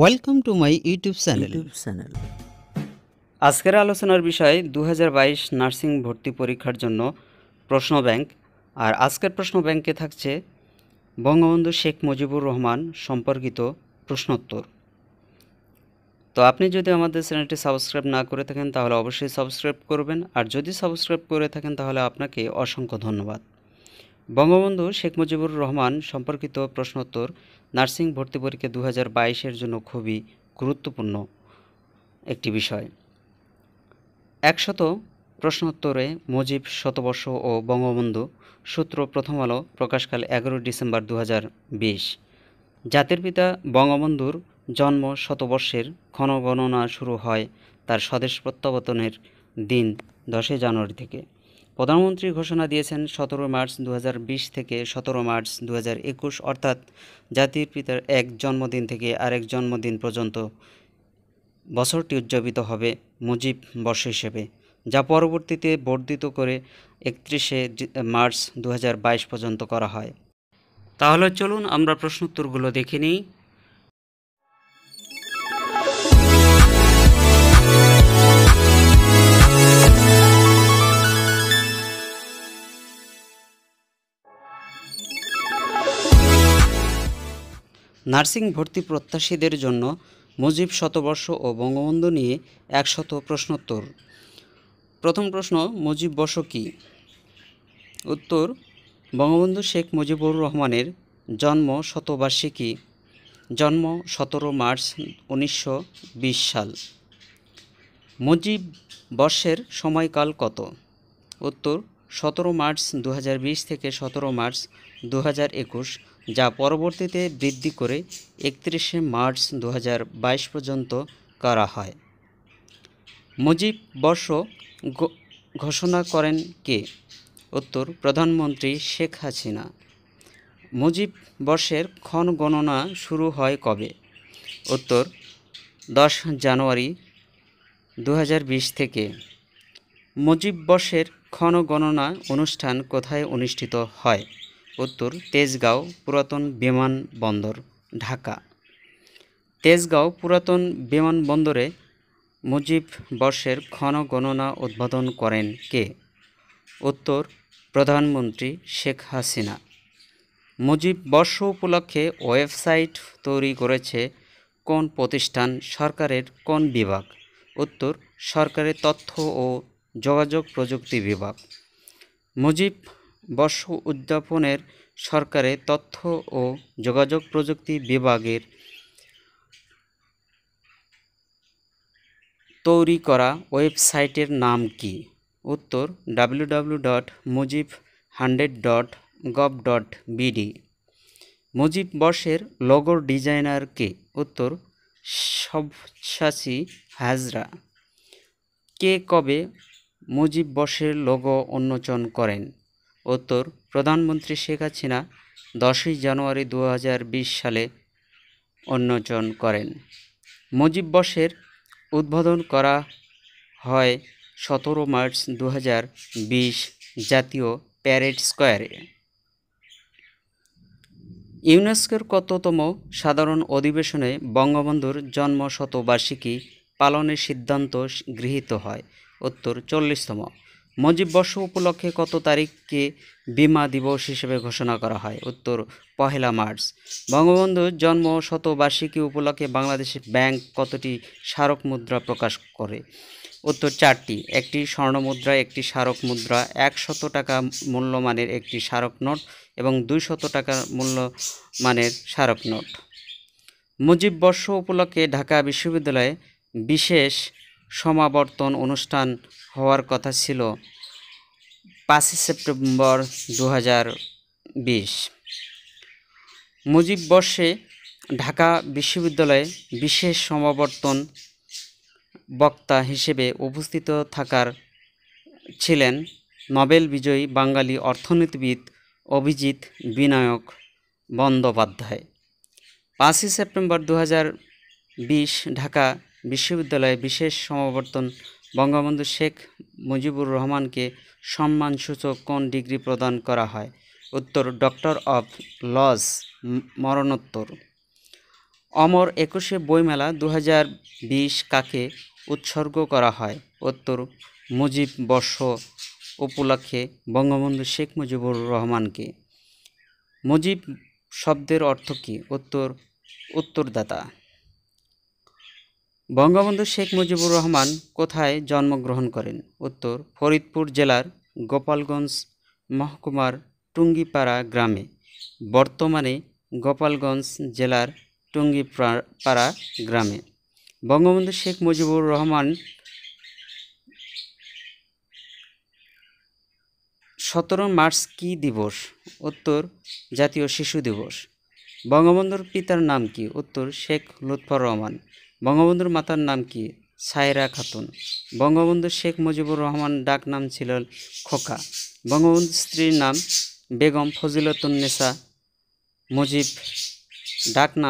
welcome to my YouTube channel channel আজকের আলোচনার বিষয় দু নার্সিং ভর্তি পরীক্ষার জন্য প্রশ্ন ব্যাংক আর আজকের প্রশ্ন ব্যাংকে থাকছে বঙ্গবন্ধু শেখ মুজিবুর রহমান সম্পর্কিত প্রশ্নোত্তর তো আপনি যদি আমাদের চ্যানেলটি সাবস্ক্রাইব না করে থাকেন তাহলে অবশ্যই সাবস্ক্রাইব করবেন আর যদি সাবস্ক্রাইব করে থাকেন তাহলে আপনাকে অসংখ্য ধন্যবাদ বঙ্গবন্ধু শেখ মুজিবুর রহমান সম্পর্কিত প্রশ্নোত্তর নার্সিং ভর্তি পরীক্ষা দু হাজার জন্য খুবই গুরুত্বপূর্ণ একটি বিষয় একশত প্রশ্নোত্তরে মুজিব শতবর্ষ ও বঙ্গবন্ধু সূত্র প্রথম আলো প্রকাশকাল এগারোই ডিসেম্বর দু জাতির পিতা বঙ্গবন্ধুর জন্ম শতবর্ষের ক্ষণগণনা শুরু হয় তার স্বদেশ প্রত্যাবর্তনের দিন দশই জানুয়ারি থেকে প্রধানমন্ত্রী ঘোষণা দিয়েছেন সতেরো মার্চ দু থেকে সতেরো মার্চ দু অর্থাৎ জাতির পিতার এক জন্মদিন থেকে আরেক জন্মদিন পর্যন্ত বছরটি উদযাপিত হবে মুজিব বর্ষ হিসেবে যা পরবর্তীতে বর্ধিত করে একত্রিশে মার্চ দু পর্যন্ত করা হয় তাহলে চলুন আমরা প্রশ্নোত্তরগুলো দেখে নিই নার্সিং ভর্তি প্রত্যাশীদের জন্য মুজিব শতবর্ষ ও বঙ্গবন্ধু নিয়ে একশত প্রশ্নোত্তর প্রথম প্রশ্ন মুজিব বর্ষ কী উত্তর বঙ্গবন্ধু শেখ মুজিবুর রহমানের জন্ম শতবার্ষিকী জন্ম সতেরো মার্চ উনিশশো সাল মুজিব বর্ষের সময়কাল কত উত্তর সতেরো মার্চ দু থেকে সতেরো মার্চ দু যা পরবর্তীতে বৃদ্ধি করে একত্রিশে মার্চ দু পর্যন্ত করা হয় মুজিব বর্ষ ঘোষণা করেন কে উত্তর প্রধানমন্ত্রী শেখ হাসিনা মুজিব বর্ষের ক্ষণ গণনা শুরু হয় কবে উত্তর দশ জানুয়ারি দু থেকে মুজিব বর্ষের ক্ষণ গণনা অনুষ্ঠান কোথায় অনুষ্ঠিত হয় উত্তর তেজগাঁও পুরাতন বিমানবন্দর ঢাকা তেজগাঁও পুরাতন বিমানবন্দরে মুজিব বর্ষের ক্ষণগণনা উদ্বোধন করেন কে উত্তর প্রধানমন্ত্রী শেখ হাসিনা মুজিব বর্ষ উপলক্ষে ওয়েবসাইট তৈরি করেছে কোন প্রতিষ্ঠান সরকারের কোন বিভাগ উত্তর সরকারের তথ্য ও যোগাযোগ প্রযুক্তি বিভাগ মুজিব বর্ষ উদযাপনের সরকারে তথ্য ও যোগাযোগ প্রযুক্তি বিভাগের তৈরি করা ওয়েবসাইটের নাম কি উত্তর W dot Mujib dot gov dot Mujib বর্ষের লগোর ডিজাইনার কে উত্তর সবসাচী হাজরা কে কবে মুজিব বর্ষের লোগো উন্মোচন করেন উত্তর প্রধানমন্ত্রী শেখ হাসিনা দশই জানুয়ারি দু সালে উন্মোচন করেন মুজিব বর্ষের উদ্বোধন করা হয় সতেরো মার্চ দু জাতীয় প্যারেড স্কোয়ারে ইউনেস্কোর কততম সাধারণ অধিবেশনে বঙ্গবন্ধুর জন্মশতবার্ষিকী পালনের সিদ্ধান্ত গৃহীত হয় উত্তর চল্লিশতম মজিব বর্ষ উপলক্ষে কত তারিখকে বিমা দিবস হিসেবে ঘোষণা করা হয় উত্তর পহেলা মার্চ বঙ্গবন্ধুর জন্ম শতবার্ষিকী উপলক্ষে বাংলাদেশ ব্যাংক কতটি স্মারক মুদ্রা প্রকাশ করে উত্তর চারটি একটি স্বর্ণ মুদ্রা একটি স্মারক মুদ্রা একশত টাকা মূল্যমানের একটি স্মারক নোট এবং দুইশত টাকা মূল্যমানের স্মারক নোট মুজিব বর্ষ উপলক্ষে ঢাকা বিশ্ববিদ্যালয়ে বিশেষ সমাবর্তন অনুষ্ঠান হওয়ার কথা ছিল পাঁচই সেপ্টেম্বর দু মুজিব বর্ষে ঢাকা বিশ্ববিদ্যালয়ে বিশেষ সমাবর্তন বক্তা হিসেবে উপস্থিত থাকার ছিলেন নোবেল বিজয়ী বাঙালি অর্থনীতিবিদ অভিজিৎ বিনায়ক বন্দ্যোপাধ্যায় পাঁচই সেপ্টেম্বর দু ঢাকা বিশ্ববিদ্যালয়ে বিশেষ সমাবর্তন বঙ্গবন্ধু শেখ মুজিবুর রহমানকে সম্মানসূচক কোন ডিগ্রি প্রদান করা হয় উত্তর ডক্টর অব লজ মরণোত্তর অমর একুশে বইমেলা দু বিশ কাকে উৎসর্গ করা হয় উত্তর মুজিব বর্ষ উপলক্ষে বঙ্গবন্ধু শেখ মুজিবুর রহমানকে মুজিব শব্দের অর্থ কী উত্তর উত্তরদাতা বঙ্গবন্ধু শেখ মুজিবুর রহমান কোথায় জন্মগ্রহণ করেন উত্তর ফরিদপুর জেলার গোপালগঞ্জ মহকুমার টুঙ্গিপাড়া গ্রামে বর্তমানে গোপালগঞ্জ জেলার টুঙ্গিপাড়া গ্রামে বঙ্গবন্ধু শেখ মুজিবুর রহমান সতেরো মার্চ কি দিবস উত্তর জাতীয় শিশু দিবস বঙ্গবন্ধুর পিতার নাম কি উত্তর শেখ লুৎফর রহমান বঙ্গবন্ধুর মাতার নাম কি সায়রা খাতুন বঙ্গবন্ধু শেখ মুজিবুর রহমান ডাক নাম ছিল খোকা বঙ্গবন্ধুর স্ত্রীর নাম বেগম ফজিলতুন্নেসা মুজিব ডাক নাম